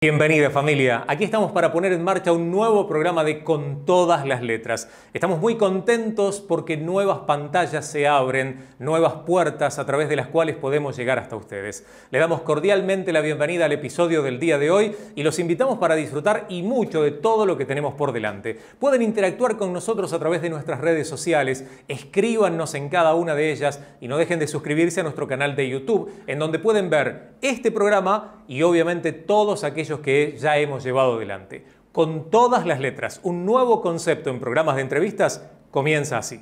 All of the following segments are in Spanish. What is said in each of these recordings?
Bienvenida familia, aquí estamos para poner en marcha un nuevo programa de Con todas las letras. Estamos muy contentos porque nuevas pantallas se abren, nuevas puertas a través de las cuales podemos llegar hasta ustedes. Le damos cordialmente la bienvenida al episodio del día de hoy y los invitamos para disfrutar y mucho de todo lo que tenemos por delante. Pueden interactuar con nosotros a través de nuestras redes sociales, escríbanos en cada una de ellas y no dejen de suscribirse a nuestro canal de YouTube, en donde pueden ver este programa y obviamente todos aquellos que ya hemos llevado adelante. Con todas las letras, un nuevo concepto en programas de entrevistas comienza así.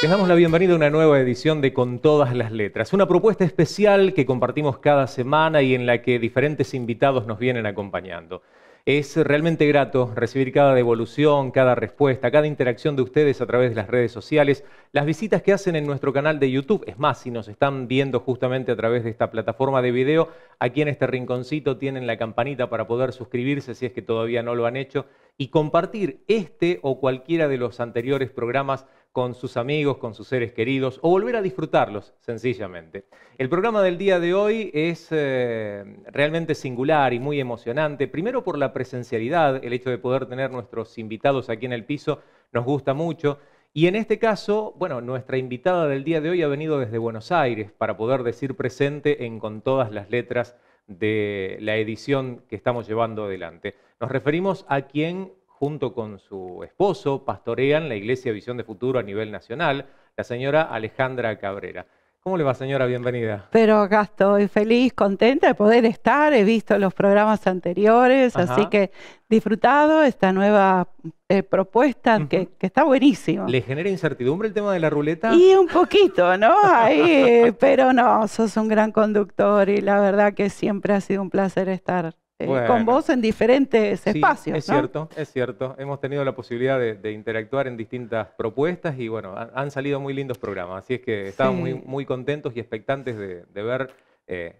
Les damos la bienvenida a una nueva edición de Con todas las letras, una propuesta especial que compartimos cada semana y en la que diferentes invitados nos vienen acompañando. Es realmente grato recibir cada devolución, cada respuesta, cada interacción de ustedes a través de las redes sociales, las visitas que hacen en nuestro canal de YouTube. Es más, si nos están viendo justamente a través de esta plataforma de video, aquí en este rinconcito tienen la campanita para poder suscribirse si es que todavía no lo han hecho y compartir este o cualquiera de los anteriores programas con sus amigos, con sus seres queridos o volver a disfrutarlos sencillamente. El programa del día de hoy es eh, realmente singular y muy emocionante, primero por la presencialidad, el hecho de poder tener nuestros invitados aquí en el piso nos gusta mucho. Y en este caso, bueno, nuestra invitada del día de hoy ha venido desde Buenos Aires para poder decir presente en con todas las letras de la edición que estamos llevando adelante. Nos referimos a quien junto con su esposo, pastorean la Iglesia Visión de Futuro a nivel nacional, la señora Alejandra Cabrera. ¿Cómo le va, señora? Bienvenida. Pero acá estoy feliz, contenta de poder estar. He visto los programas anteriores, así que disfrutado esta nueva eh, propuesta que, está buenísima. ¿Le genera incertidumbre el tema de la ruleta? Y un poquito, ¿no? pero no, sos un gran conductor y la verdad que siempre ha sido un placer estar eh, con vos en diferentes sí, espacios. Es cierto, es cierto. Hemos tenido la posibilidad de, interactuar en distintas propuestas y bueno, han, salido muy lindos programas. Así es que estamos muy, contentos y expectantes de, ver eh,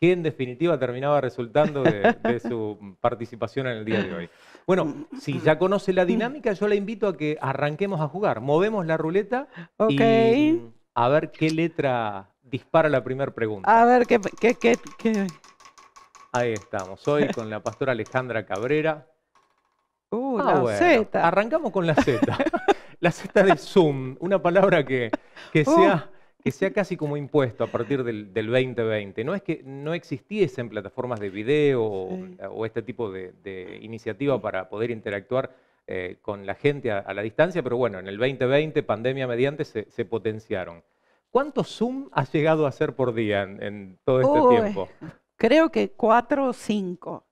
qué en definitiva terminaba resultando de, su participación en el día de hoy. Bueno, si ya conoce la dinámica, yo la invito a que arranquemos a jugar. Movemos la ruleta y mm, a ver qué letra dispara la primera pregunta. A ver qué, qué, qué, qué... Ahí estamos, hoy con la pastora Alejandra Cabrera. Uh, ah, bueno. Arrancamos con la Z. la Z de Zoom, una palabra que, que sea uh. que sea casi como impuesto a partir del, 2020. No es que no existiesen plataformas de video o, este tipo de, iniciativa para poder interactuar eh, con la gente a, la distancia, pero bueno, en el 2020, pandemia mediante, se, potenciaron. ¿Cuánto Zoom has llegado a hacer por día en, todo este tiempo? creo que cuatro o cinco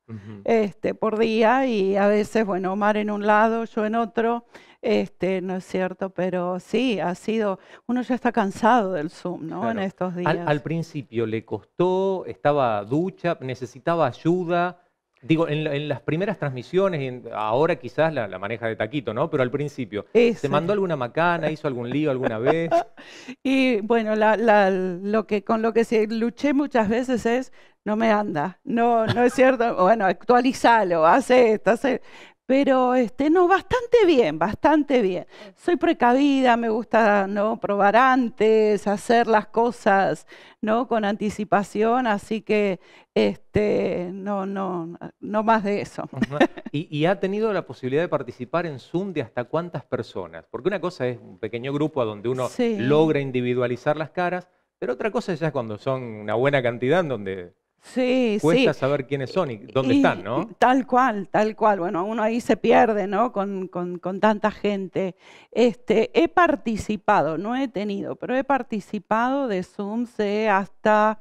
este, por día y a veces, bueno, Omar en un lado, yo en otro, este, no es cierto, pero sí, ha sido, uno ya está cansado del Zoom, ¿no? En estos días. al, principio le costó, estaba ducha, necesitaba ayuda. Digo, en, las primeras transmisiones, ahora quizás la, maneja de taquito, ¿no? Pero al principio, ¿se mandó alguna macana, hizo algún lío alguna vez? Y bueno, lo que, con lo que se luché muchas veces es, no me anda, no, no es cierto, bueno, actualizalo, hace esto, hace pero este, no, bastante bien, bastante bien. Soy precavida, me gusta ¿no? probar antes, hacer las cosas ¿no? con anticipación, así que este, no, no, no más de eso. ¿Y, ha tenido la posibilidad de participar en Zoom de hasta cuántas personas? Porque una cosa es un pequeño grupo a donde uno logra individualizar las caras, pero otra cosa es cuando son una buena cantidad, en donde Sí, Cuesta saber quiénes son y dónde están, ¿no? Tal cual, tal cual. Bueno, uno ahí se pierde, ¿no? Con, tanta gente. Este, he participado, no he tenido, pero he participado de Zoom de hasta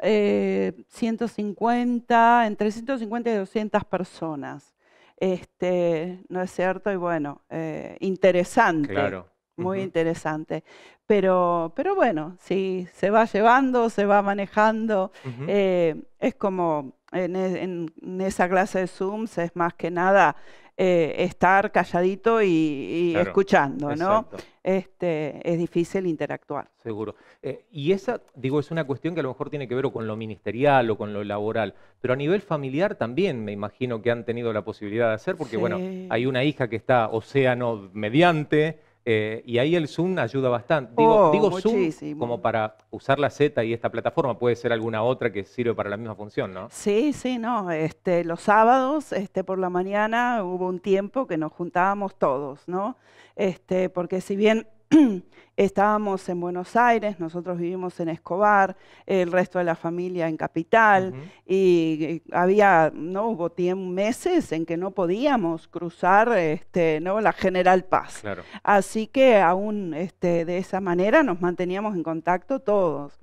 150, eh, entre 150 y 200 personas. Este, ¿No es cierto? Y bueno, eh, interesante. Claro muy interesante. Pero, pero bueno, si se va llevando, se va manejando. Eh, es como e, en, esa clase de Zooms, es más que nada eh, estar calladito y, escuchando, ¿no? Este, es difícil interactuar. Seguro. Eh, y esa, digo, es una cuestión que a lo mejor tiene que ver con lo ministerial o con lo laboral, pero a nivel familiar también me imagino que han tenido la posibilidad de hacer, porque bueno, hay una hija que está océano mediante, eh, y ahí el Zoom ayuda bastante. Digo, oh, Zoom como para usar la Z y esta plataforma, puede ser alguna otra que sirve para la misma función, ¿no? Sí, sí, no. Este, los sábados este, por la mañana hubo un tiempo que nos juntábamos todos, ¿no? Este, porque si bien eh, estábamos en Buenos Aires, nosotros vivimos en Escobar, el resto de la familia en Capital, y eh, había, no hubo 10 meses en que no podíamos cruzar este, ¿no? la General Paz. Así que aún este, de esa manera nos manteníamos en contacto todos.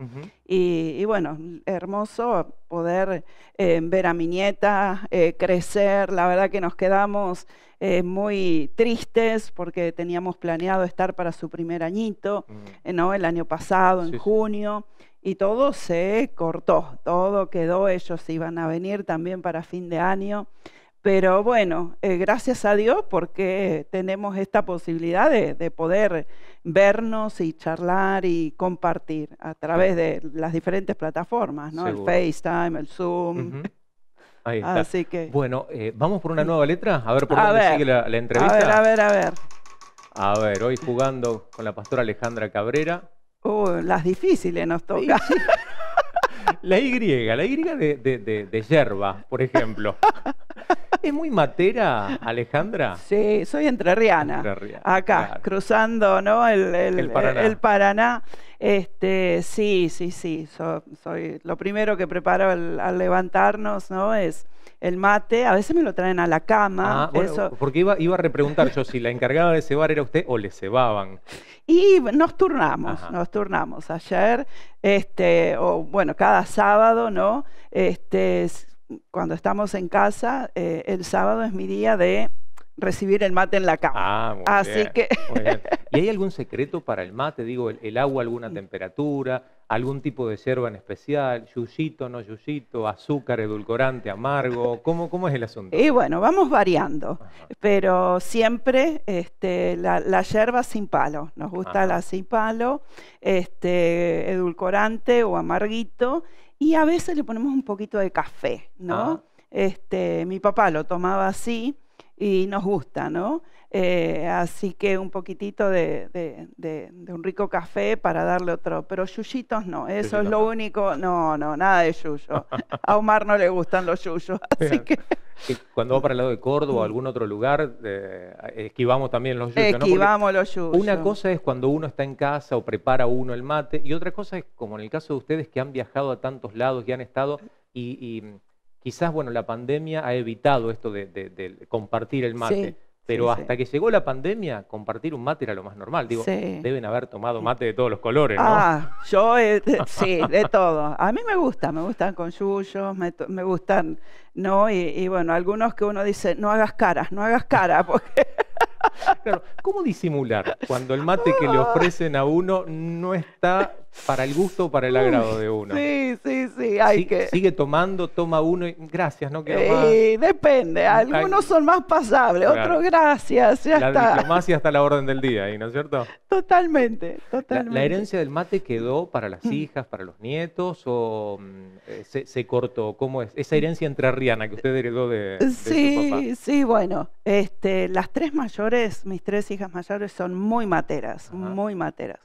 y, bueno, hermoso poder eh, ver a mi nieta eh, crecer, la verdad que nos quedamos muy tristes porque teníamos planeado estar para su primer añito eh, ¿no? El año pasado, en junio, y todo se cortó, todo quedó, ellos iban a venir también para fin de año. Pero bueno, eh, gracias a Dios porque tenemos esta posibilidad de, poder vernos y charlar y compartir a través de las diferentes plataformas, ¿no? El FaceTime, el Zoom. Así que... Bueno, eh, vamos por una nueva letra, a ver por sigue la, la entrevista. A ver, a ver, a ver. A ver, hoy jugando con la pastora Alejandra Cabrera. Oh, las difíciles nos toca. La Y, la Y de, de, de yerba, por ejemplo. ¿Es muy matera, Alejandra? Sí, soy entrerriana. acá, cruzando ¿no? el, Paraná. Este, sí, sí, sí. soy, lo primero que preparo al levantarnos ¿no? es el mate, a veces me lo traen a la cama. Ah, porque iba, a repreguntar yo si la encargada de cebar era usted o le cebaban. Y nos turnamos, nos turnamos. Ayer, este, o bueno, cada sábado, ¿no? Este, cuando estamos en casa, eh, el sábado es mi día de recibir el mate en la cama. Ah, muy Así que... ¿Y hay algún secreto para el mate? Digo, el, agua, alguna temperatura, algún tipo de yerba en especial, yuyito, no yuyito, azúcar, edulcorante, amargo. ¿Cómo, cómo es el asunto? Y bueno, vamos variando, pero siempre este, la, la, yerba sin palo. Nos gusta la sin palo, este, edulcorante o amarguito y a veces le ponemos un poquito de café, ¿no? Ah. Este, mi papá lo tomaba así y nos gusta, ¿no? Eh, así que un poquitito de, un rico café para darle otro. Pero yuyitos no, eso es lo único. No, no, nada de yuyo. A Omar no le gustan los yuyos, así que cuando va para el lado de Córdoba o algún otro lugar, eh, esquivamos también los yuyos. Esquivamos los yuyos. Una cosa es cuando uno está en casa o prepara uno el mate, y otra cosa es, como en el caso de ustedes, que han viajado a tantos lados y han estado, y, quizás, bueno, la pandemia ha evitado esto de, compartir el mate. Pero hasta que llegó la pandemia, compartir un mate era lo más normal. Digo, deben haber tomado mate de todos los colores, ¿no? Ah, yo, eh, sí, de todo. A mí me gusta, me gustan con yuyos, me, gustan, ¿no? Y, bueno, algunos que uno dice, no hagas caras, no hagas cara, porque... Claro, ¿cómo disimular cuando el mate que le ofrecen a uno no está para el gusto o para el agrado de uno. Sí, sí, sí. Hay que... Sigue tomando, toma uno y gracias, no quiero eh, más. Sí, depende. Algunos son más pasables, otros gracias, ya la diplomacia está a la orden del día ahí, ¿no es cierto? Totalmente, totalmente. ¿La, herencia del mate quedó para las mm. hijas, para los nietos o mm, eh, se, cortó? ¿Cómo es? Esa herencia entre entrerriana que usted heredó de, Sí, papá. sí, bueno. Este, las tres mayores, mis tres hijas mayores son muy materas, muy materas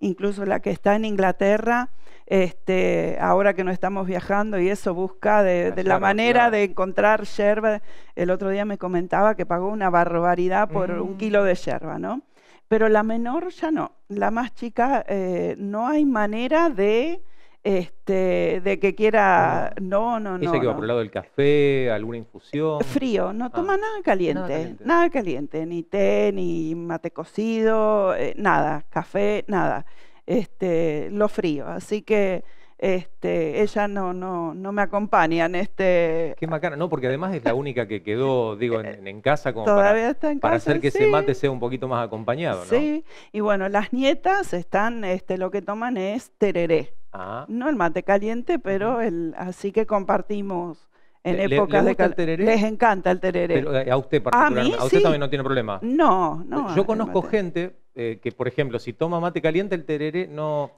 incluso la que está en Inglaterra, este, ahora que no estamos viajando y eso busca de, la manera de encontrar yerba. El otro día me comentaba que pagó una barbaridad por un mm. kilo de yerba, ¿no? Pero la menor ya no, la más chica eh, no hay manera de este, de que quiera, no, no, no. Dice que va por el lado del café, alguna infusión. Frío, no ah. toma nada caliente, nada caliente, ni té, ni mate cocido, eh, nada, café, nada, este, lo frío. Así que este, ella no, no, no me acompaña en este... Qué macana, no, porque además es la única que quedó, digo, en, casa como para, hacer que ese mate sea un poquito más acompañado, ¿no? Sí, y bueno, las nietas están, este, lo que toman es tereré. Ah. No el mate caliente, pero el, así que compartimos en épocas de Les encanta el tereré. Eh, a usted particularmente, a, a, usted también no tiene problema. No, no. Yo conozco gente eh, que, por ejemplo, si toma mate caliente, el tereré no,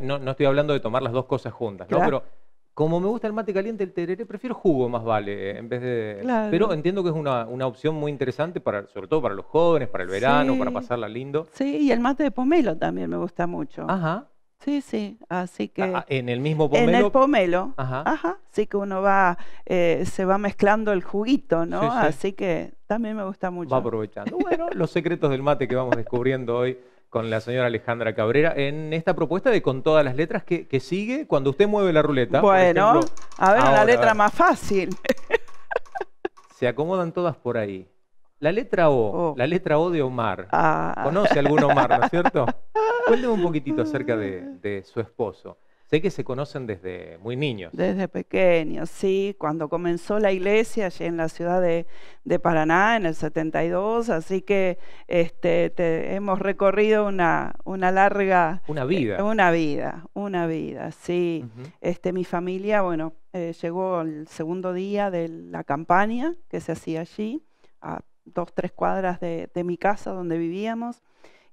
no, estoy hablando de tomar las dos cosas juntas, ¿no? Pero como me gusta el mate caliente, el tereré, prefiero jugo más vale, eh, en vez de... Pero entiendo que es una, opción muy interesante, para, sobre todo para los jóvenes, para el verano, para pasarla lindo. Sí, y el mate de pomelo también me gusta mucho. Ajá. Sí, sí, así ah, que... Ah, en el mismo pomelo. En el pomelo, ajá. así que uno va, eh, se va mezclando el juguito, ¿no? Así que también me gusta mucho. Va aprovechando. bueno, los secretos del mate que vamos descubriendo hoy con la señora Alejandra Cabrera en esta propuesta de con todas las letras que, sigue cuando usted mueve la ruleta. Bueno, a ver la letra más fácil. se acomodan todas por ahí. La letra O, la letra O de Omar. Ah. ¿Conoce algún Omar, no es cierto? Cuénteme un poquitito acerca de, su esposo. Sé que se conocen desde muy niños. Desde pequeños, sí. Cuando comenzó la iglesia allí en la ciudad de, Paraná en el 72, así que este, hemos recorrido una, una larga... Una vida. Eh, una vida, una vida, sí. este, mi familia, bueno, eh, llegó el segundo día de la campaña que se hacía allí. A dos, tres cuadras de, mi casa donde vivíamos.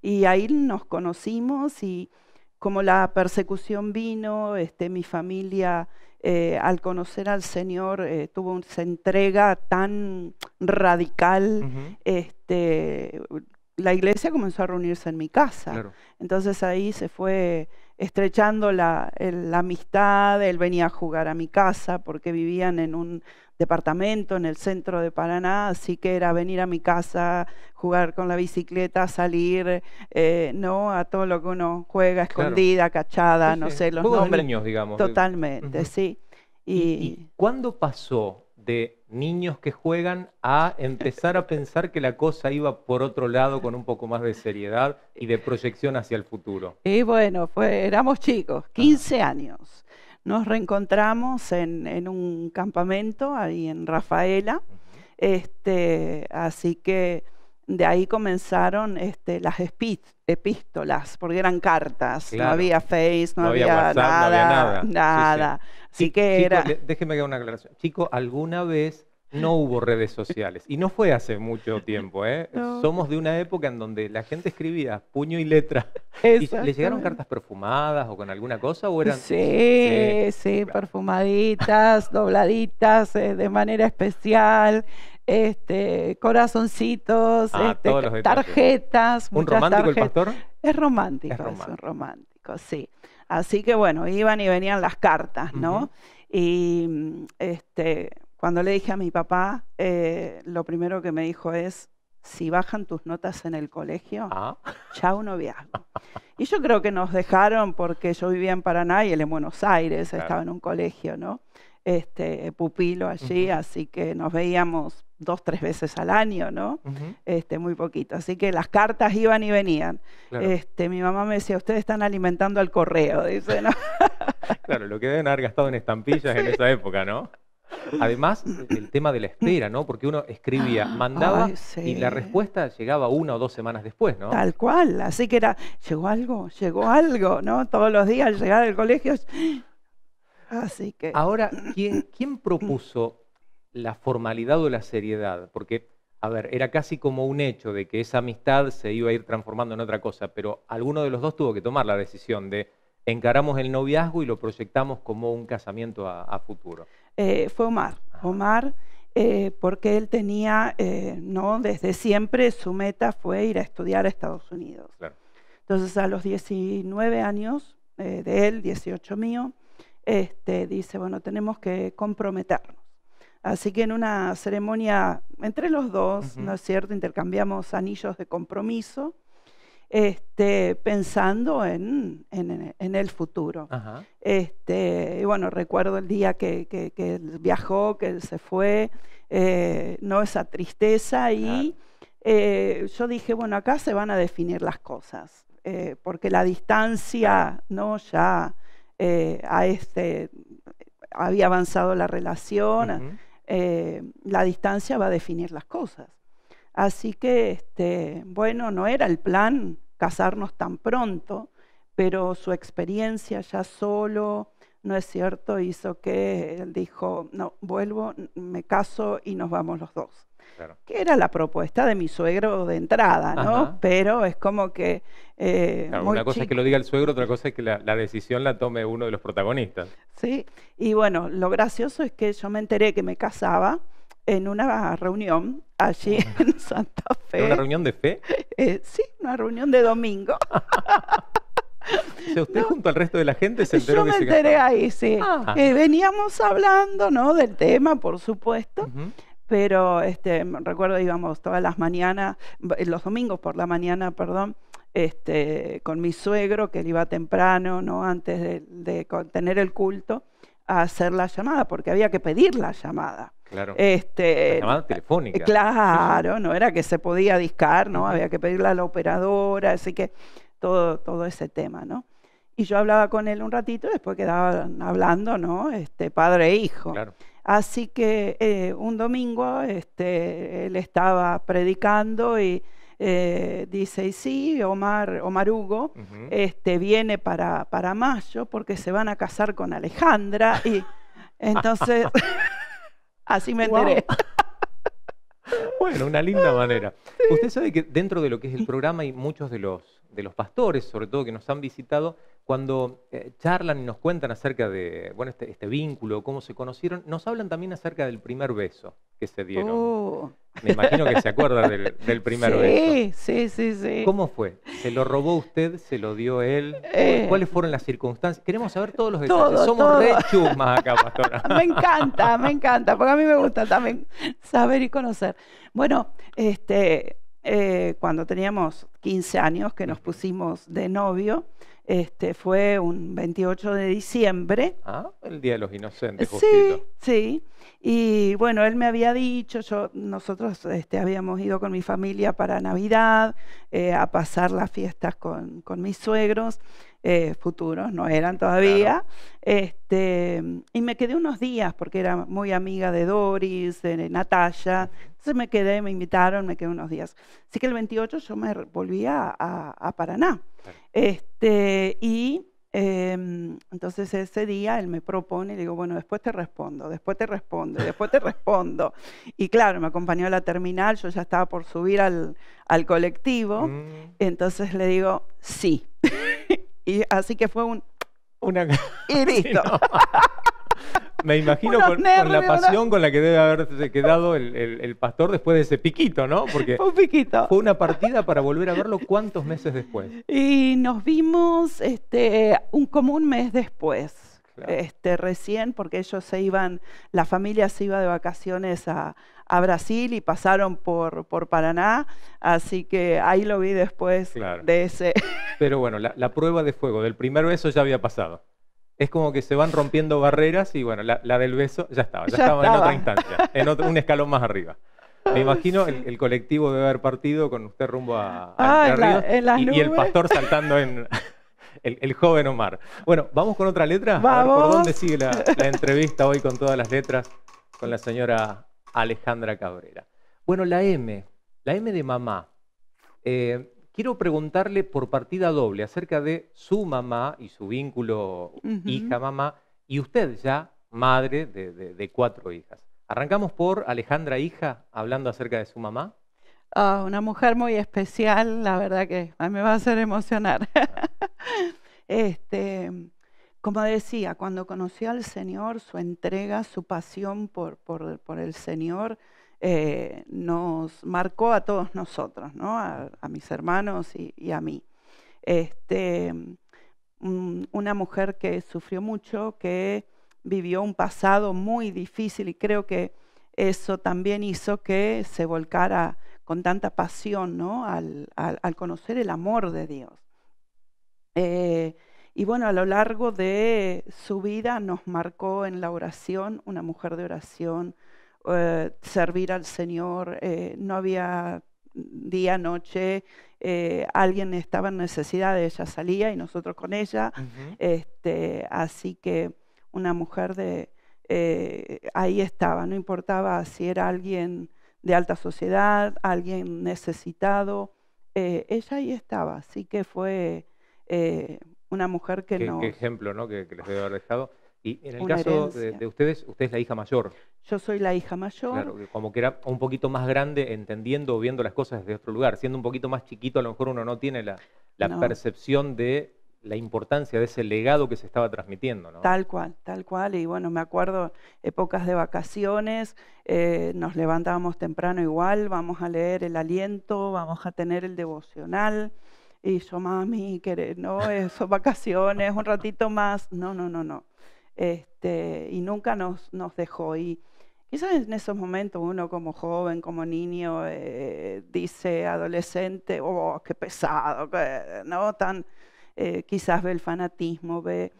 Y ahí nos conocimos y como la persecución vino, este, mi familia eh, al conocer al Señor eh, tuvo una entrega tan radical. este, la iglesia comenzó a reunirse en mi casa. Entonces ahí se fue estrechando la, amistad, él venía a jugar a mi casa porque vivían en un departamento en el centro de Paraná, así que era venir a mi casa, jugar con la bicicleta, salir, eh, ¿no? A todo lo que uno juega, escondida, cachada, no sé, los nombres. digamos. Totalmente, sí. y cuándo pasó niños que juegan a empezar a pensar que la cosa iba por otro lado con un poco más de seriedad y de proyección hacia el futuro. Y bueno, éramos chicos, 15 años. Nos reencontramos en, un campamento ahí en Rafaela, este, así que de ahí comenzaron este, las epístolas, porque eran cartas, no había Face, no, había, nada, nada. Así que era... Déjeme que haga una aclaración. Chico, ¿alguna vez no hubo redes sociales? Y no fue hace mucho tiempo, ¿eh? Somos de una época en donde la gente escribía puño y letra. ¿Le llegaron cartas perfumadas o con alguna cosa? O eran... Sí, sí, perfumaditas, dobladitas, eh, de manera especial. Este, corazoncitos, ah, este, tarjetas. ¿Un romántico el pastor? Es romántico, es romántico, un romántico, sí. Así que bueno, iban y venían las cartas, ¿no? Y mm, este, cuando le dije a mi papá, eh, lo primero que me dijo es, si bajan tus notas en el colegio, ya ah. uno viaja. y yo creo que nos dejaron porque yo vivía en Paraná y él en Buenos Aires, estaba en un colegio, ¿no? este, pupilo allí, así que nos veíamos dos, tres veces al año, ¿no? este, muy poquito. Así que las cartas iban y venían. Este, mi mamá me decía, ustedes están alimentando al correo, dice, ¿no? claro, lo que deben haber gastado en estampillas en esa época, ¿no? Además, el tema de la espera, ¿no? Porque uno escribía, mandaba y la respuesta llegaba una o dos semanas después, ¿no? Tal cual, así que era, llegó algo, llegó algo, ¿no? Todos los días al llegar al colegio, Ahora, ¿quién, propuso la formalidad o la seriedad? Porque, a ver, era casi como un hecho de que esa amistad se iba a ir transformando en otra cosa, pero alguno de los dos tuvo que tomar la decisión de encaramos el noviazgo y lo proyectamos como un casamiento a, futuro. Eh, fue Omar. Omar. Eh, porque él tenía, eh, ¿no? desde siempre su meta fue ir a estudiar a Estados Unidos. Entonces a los 19 años de él, 18 mío, este, dice, bueno, tenemos que comprometernos. Así que en una ceremonia entre los dos, ¿no es cierto? Intercambiamos anillos de compromiso, este, pensando en, el futuro. Este, y bueno, recuerdo el día que, viajó, que se fue, eh, no esa tristeza y eh, yo dije, bueno, acá se van a definir las cosas, eh, porque la distancia, ¿no? Ya eh, este, había avanzado la relación, eh, la distancia va a definir las cosas. Así que, este, bueno, no era el plan casarnos tan pronto, pero su experiencia ya solo, no es cierto, hizo que él dijo, no, vuelvo, me caso y nos vamos los dos. Que era la propuesta de mi suegro de entrada, ¿no? Pero es como que... Eh, una cosa es que lo diga el suegro, otra cosa es que la, decisión la tome uno de los protagonistas. Sí, y bueno, lo gracioso es que yo me enteré que me casaba en una reunión allí en Santa Fe. ¿Una reunión de fe? Eh, sí, una reunión de domingo. usted junto al resto de la gente se enteró Yo me enteré ahí, sí. Ah. Ah. Eh, veníamos hablando, ¿no? Del tema, por supuesto. Pero este, recuerdo íbamos todas las mañanas, los domingos por la mañana, perdón, este, con mi suegro, que él iba temprano, ¿no? Antes de, tener el culto, a hacer la llamada, porque había que pedir la llamada. Claro. Este, llamada telefónica. Claro, no era que se podía discar, ¿no? Había que pedirla a la operadora, así que todo, todo ese tema, ¿no? Y yo hablaba con él un ratito, después quedaban hablando, ¿no? Este, padre e hijo. Así que eh, un domingo este, él estaba predicando y eh, dice, sí, Omar, Hugo este, viene para, para mayo porque se van a casar con Alejandra. Y entonces, así me enteré. bueno, una linda manera. Usted sabe que dentro de lo que es el programa hay muchos de los de los pastores, sobre todo que nos han visitado, cuando eh, charlan y nos cuentan acerca de bueno, este, este, vínculo, cómo se conocieron, nos hablan también acerca del primer beso que se dieron. Oh. Me imagino que se acuerda del, primer beso. Sí, sí, sí. ¿Cómo fue? ¿Se lo robó usted? ¿Se lo dio él? Eh. ¿Cuáles fueron las circunstancias? Queremos saber todos los detalles. Somos re chumas acá, pastora. me encanta, me encanta, porque a mí me gusta también saber y conocer. Bueno, este, eh, cuando teníamos 15 años que nos pusimos de novio, este, fue un 28 de diciembre. Ah, el Día de los Inocentes. Sí, sí. Y bueno, él me había dicho, yo, nosotros este, habíamos ido con mi familia para Navidad, eh, a pasar las fiestas con, mis suegros, eh, futuros, no eran todavía. Este, y me quedé unos días porque era muy amiga de Doris, de Natalia. Entonces me quedé, me invitaron, me quedé unos días. Así que el 28 yo me volvía a Paraná. Este, y em, entonces ese día él me propone, y le digo, bueno, después te respondo, después te respondo, después te respondo. Y claro, me acompañó a la terminal, yo ya estaba por subir al, colectivo, mm. entonces le digo, sí. y así que fue un... Una... Y listo. Me imagino con, la pasión con la que debe haberse quedado el, pastor después de ese piquito, ¿no? Porque un piquito. fue una partida para volver a verlo cuántos meses después. Y nos vimos este, un, común mes después. Este, recién, porque ellos se iban, la familia se iba de vacaciones a, Brasil y pasaron por, Paraná, así que ahí lo vi después de ese. Pero bueno, la, la prueba de fuego del primer beso ya había pasado es como que se van rompiendo barreras y bueno, la, del beso ya estaba, ya, estaba, en otra instancia, en un escalón más arriba. Me imagino el, colectivo debe haber partido con usted rumbo a, ah, y, el pastor saltando en el, joven Omar. Bueno, vamos con otra letra. A ver por dónde sigue la, entrevista hoy con todas las letras con la señora Alejandra Cabrera. Bueno, la M, la M de mamá. Eh, Quiero preguntarle por partida doble acerca de su mamá y su vínculo hija-mamá y usted ya madre de, cuatro hijas. Arrancamos por Alejandra Hija hablando acerca de su mamá. Ah, una mujer muy especial, la verdad que me va a hacer emocionar. este, como decía, cuando conoció al Señor, su entrega, su pasión por el Señor, eh, nos marcó a todos nosotros, ¿no? a, mis hermanos y, a mí. Este, una mujer que sufrió mucho, que vivió un pasado muy difícil y creo que eso también hizo que se volcara con tanta pasión al, conocer el amor de Dios. Eh, y bueno, a lo largo de su vida nos marcó en la oración, una mujer de oración, eh, servir al Señor, eh, no había día, noche, eh, alguien estaba en necesidad, ella salía y nosotros con ella. este, así que una mujer de ahí estaba, no importaba si era alguien de alta sociedad, alguien necesitado, ella ahí estaba, así que fue una mujer que no... Qué ejemplo, ¿no? Que, les debe haber dejado. Y en el caso de, ustedes, usted es la hija mayor. Yo soy la hija mayor. Claro, como que era un poquito más grande entendiendo o viendo las cosas desde otro lugar. Siendo un poquito más chiquito, a lo mejor uno no tiene la, percepción de la importancia de ese legado que se estaba transmitiendo, ¿no? Tal cual, tal cual. Y bueno, me acuerdo épocas de vacaciones, eh, nos levantábamos temprano igual, vamos a leer el aliento, vamos a tener el devocional. Y yo, mami, querer, no, eso, eh, vacaciones, un ratito más. No, no, no, no este, y nunca nos, dejó. Y quizás en esos momentos uno como joven, como niño, eh, dice adolescente, oh, qué pesado, ¿no? Tan, eh, quizás ve el fanatismo, ve...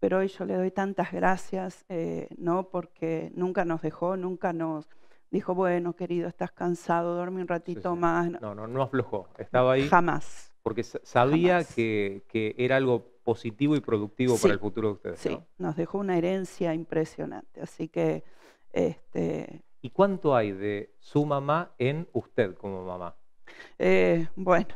Pero hoy yo le doy tantas gracias, eh, ¿no? Porque nunca nos dejó, nunca nos dijo, bueno, querido, estás cansado, duerme un ratito más. No, no, no aflojó, estaba ahí. Jamás porque sabía que, era algo positivo y productivo para el futuro de ustedes. Sí, nos dejó una herencia impresionante. Así que. Este... ¿Y cuánto hay de su mamá en usted como mamá? Eh, bueno,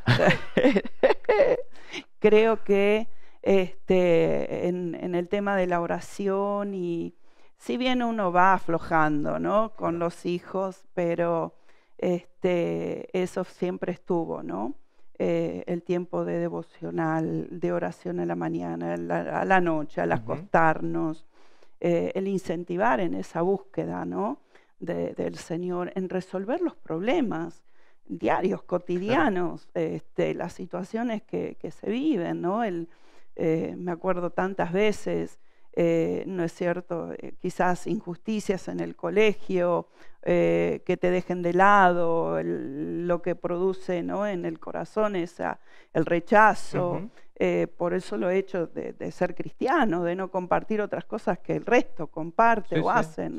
creo que este, en, el tema de la oración y si bien uno va aflojando ¿no? con los hijos, pero este, eso siempre estuvo, ¿no? Eh, el tiempo de devocional, de oración en la mañana, a la, noche, al acostarnos, eh, el incentivar en esa búsqueda del Señor, en resolver los problemas diarios, cotidianos, este, las situaciones que, se viven, ¿no? El, eh, me acuerdo tantas veces eh, ¿no es cierto? Eh, quizás injusticias en el colegio, eh, que te dejen de lado, lo que produce ¿no? en el corazón es el rechazo, por eso lo he hecho de, ser cristiano, de no compartir otras cosas que el resto comparte o hacen,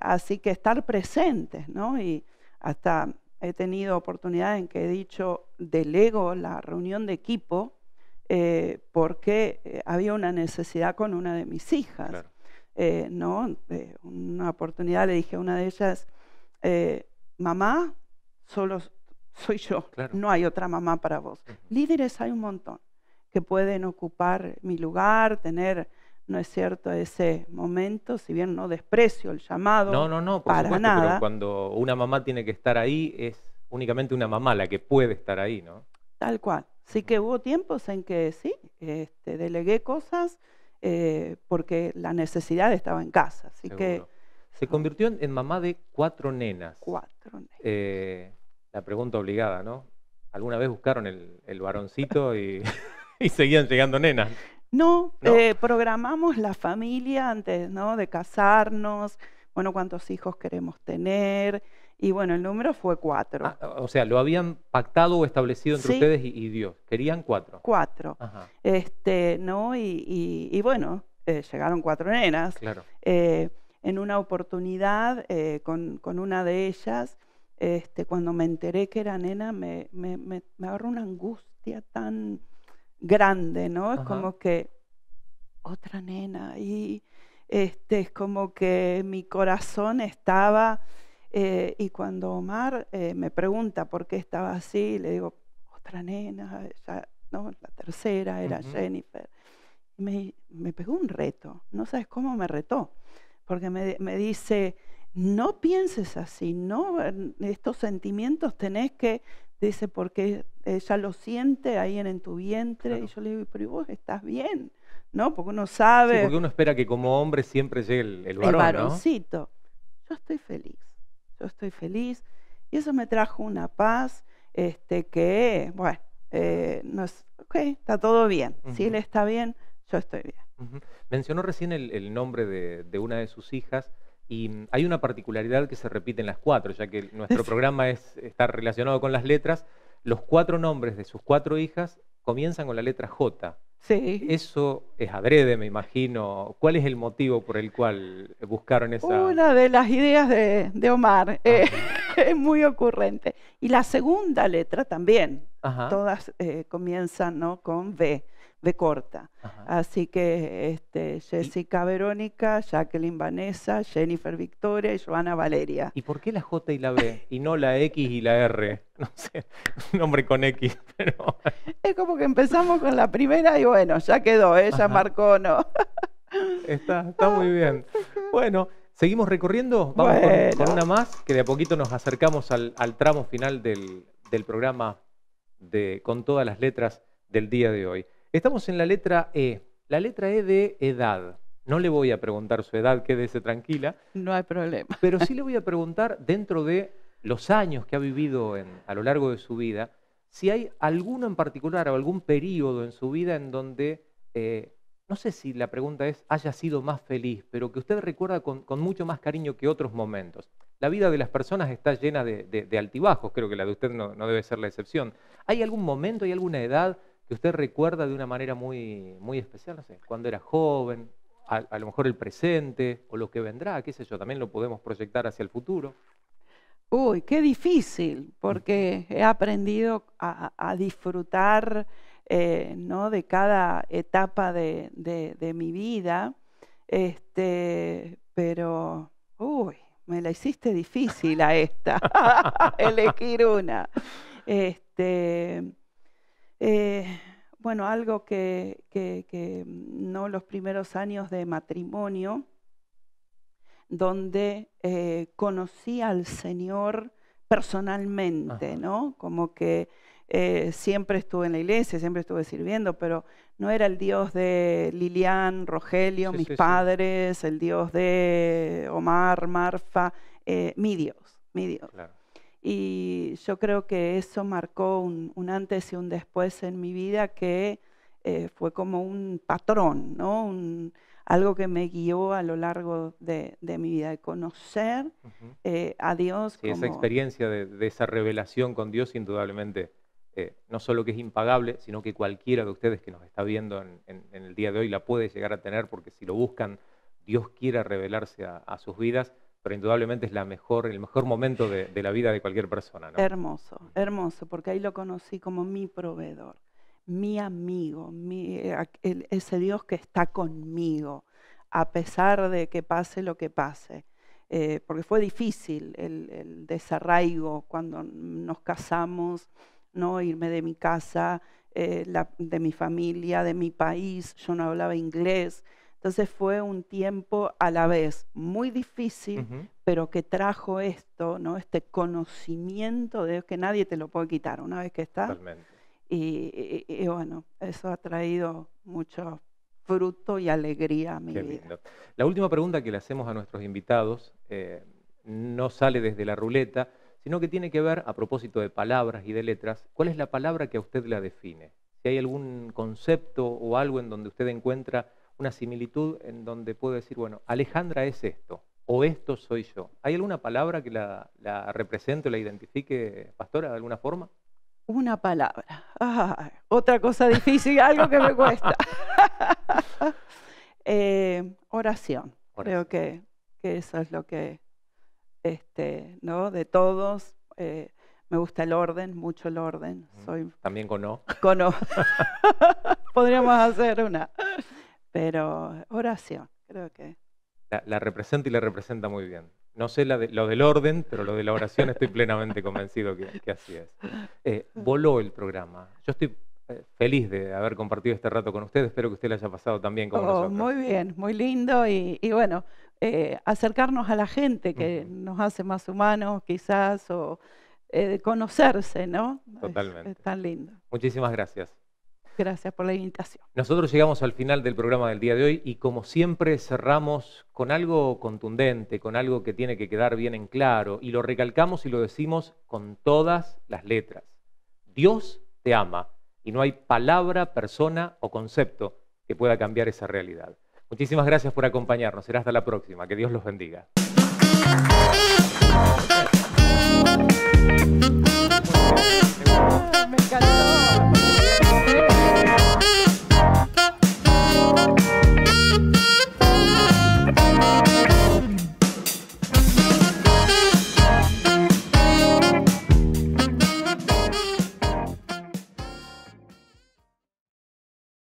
así que estar presentes, ¿no? Y hasta he tenido oportunidad en que he dicho, ego la reunión de equipo, eh, porque eh, había una necesidad con una de mis hijas. Eh, ¿no? una oportunidad le dije a una de ellas, mamá, solo soy yo, no hay otra mamá para vos. Líderes hay un montón que pueden ocupar mi lugar, tener, ¿no es cierto?, ese momento, si bien no desprecio el llamado. No, no, no, para nada. cuando una mamá tiene que estar ahí, es únicamente una mamá la que puede estar ahí, ¿no? Tal cual, Así que hubo tiempos en que sí, este, delegué cosas eh, porque la necesidad estaba en casa. Así que. Se convirtió en, mamá de cuatro nenas. Cuatro nenas. Eh, la pregunta obligada, ¿no? ¿Alguna vez buscaron el, varoncito y, seguían llegando nenas? No, eh, programamos la familia antes, ¿no? De casarnos, bueno, cuántos hijos queremos tener, y bueno, el número fue cuatro. Ah, o sea, lo habían pactado o establecido entre ustedes y, Dios. Querían cuatro. Cuatro. Este, ¿no? Y, bueno, eh, llegaron cuatro nenas. Claro. Eh, en una oportunidad eh, con, una de ellas, este, cuando me enteré que era nena, me, me, agarró una angustia tan grande, ¿no? Es como que otra nena. Y este, es como que mi corazón estaba eh, y cuando Omar eh, me pregunta por qué estaba así, le digo, otra nena, la tercera era Jennifer. Me, me, pegó un reto, no sabes cómo me retó, porque me, dice, no pienses así, no, estos sentimientos tenés que, dice, porque ella lo siente ahí en, tu vientre, y yo le digo, pero vos estás bien, ¿no? Porque uno sabe... porque uno espera que como hombre siempre llegue el, el varón, el varoncito. Yo estoy feliz yo estoy feliz. Y eso me trajo una paz este, que, bueno, eh, está todo bien. Si él está bien, yo estoy bien. Mencionó recién el, nombre de, una de sus hijas y mm, hay una particularidad que se repite en las cuatro, ya que nuestro programa es, está relacionado con las letras. Los cuatro nombres de sus cuatro hijas comienzan con la letra J. Sí. Eso es adrede, me imagino. ¿Cuál es el motivo por el cual buscaron esa...? Una de las ideas de, Omar. Ah, eh, es muy ocurrente. Y la segunda letra también. Todas eh, comienzan con B de corta. Así que este, Jessica Verónica, Jacqueline Vanessa, Jennifer Victoria y Joana Valeria. ¿Y por qué la J y la B y no la X y la R? No sé, un nombre con X, pero... Es como que empezamos con la primera y bueno, ya quedó, ella ¿eh? marcó no. Está, muy bien. Bueno, seguimos recorriendo, vamos con, una más, que de a poquito nos acercamos al, tramo final del, del programa de, con todas las letras del día de hoy. Estamos en la letra E, la letra E de edad. No le voy a preguntar su edad, quédese tranquila. No hay problema. Pero sí le voy a preguntar, dentro de los años que ha vivido a lo largo de su vida, si hay alguno en particular o algún periodo en su vida en donde, eh, no sé si la pregunta es, haya sido más feliz, pero que usted recuerda con, mucho más cariño que otros momentos. La vida de las personas está llena de, altibajos, creo que la de usted no, no debe ser la excepción. ¿Hay algún momento, y alguna edad usted recuerda de una manera muy, muy especial, no sé, cuando era joven, a, lo mejor el presente o lo que vendrá, qué sé yo, también lo podemos proyectar hacia el futuro. Uy, qué difícil, porque he aprendido a, disfrutar eh, ¿no? de cada etapa de, mi vida, este, pero, uy, me la hiciste difícil a esta, elegir una. Este, eh, bueno, algo que, mm, no los primeros años de matrimonio, donde eh, conocí al Señor personalmente, ¿no? Como que eh, siempre estuve en la iglesia, siempre estuve sirviendo, pero no era el Dios de Lilian, Rogelio, mis padres, el Dios de Omar, Marfa, mi Dios, mi Dios. Y yo creo que eso marcó un, antes y un después en mi vida que eh, fue como un patrón, Un, algo que me guió a lo largo de, mi vida, de conocer eh, a Dios. Esa experiencia de, esa revelación con Dios, indudablemente, eh, no solo que es impagable, sino que cualquiera de ustedes que nos está viendo en, el día de hoy la puede llegar a tener, porque si lo buscan, Dios quiera revelarse a sus vidas pero indudablemente es la mejor, el mejor momento de, la vida de cualquier persona. Hermoso, hermoso, porque ahí lo conocí como mi proveedor, mi amigo, eh, ese Dios que está conmigo, a pesar de que pase lo que pase. Eh, porque fue difícil el, desarraigo cuando nos casamos, no irme de mi casa, eh, de mi familia, de mi país, yo no hablaba inglés. Entonces fue un tiempo a la vez muy difícil, pero que trajo esto, ¿no? este conocimiento de que nadie te lo puede quitar una vez que está. Y, y, bueno, eso ha traído mucho fruto y alegría a mi Qué vida. Lindo. La última pregunta que le hacemos a nuestros invitados eh, no sale desde la ruleta, sino que tiene que ver, a propósito de palabras y de letras, ¿cuál es la palabra que a usted la define? Si hay algún concepto o algo en donde usted encuentra una similitud en donde puedo decir, bueno, Alejandra es esto, o esto soy yo. ¿Hay alguna palabra que la, represente o la identifique, pastora, de alguna forma? Una palabra. otra cosa difícil, algo que me cuesta. Eh, oración. Creo que, eso es lo que, este, ¿no? De todos. Eh, me gusta el orden, mucho el orden. Mm, soy También con O. Con O. Podríamos hacer una. Pero oración, creo que. La, representa y la representa muy bien. No sé la lo del orden, pero lo de la oración estoy plenamente convencido que, así es. Eh, voló el programa. Yo estoy eh, feliz de haber compartido este rato con usted. Espero que usted le haya pasado también con oh, nosotros. Muy bien, muy lindo y, bueno, eh, acercarnos a la gente que nos hace más humanos quizás o eh, conocerse, ¿no? Totalmente. es tan lindo. Muchísimas gracias gracias por la invitación. Nosotros llegamos al final del programa del día de hoy y como siempre cerramos con algo contundente, con algo que tiene que quedar bien en claro y lo recalcamos y lo decimos con todas las letras. Dios te ama y no hay palabra, persona o concepto que pueda cambiar esa realidad. Muchísimas gracias por acompañarnos. Será hasta la próxima. Que Dios los bendiga.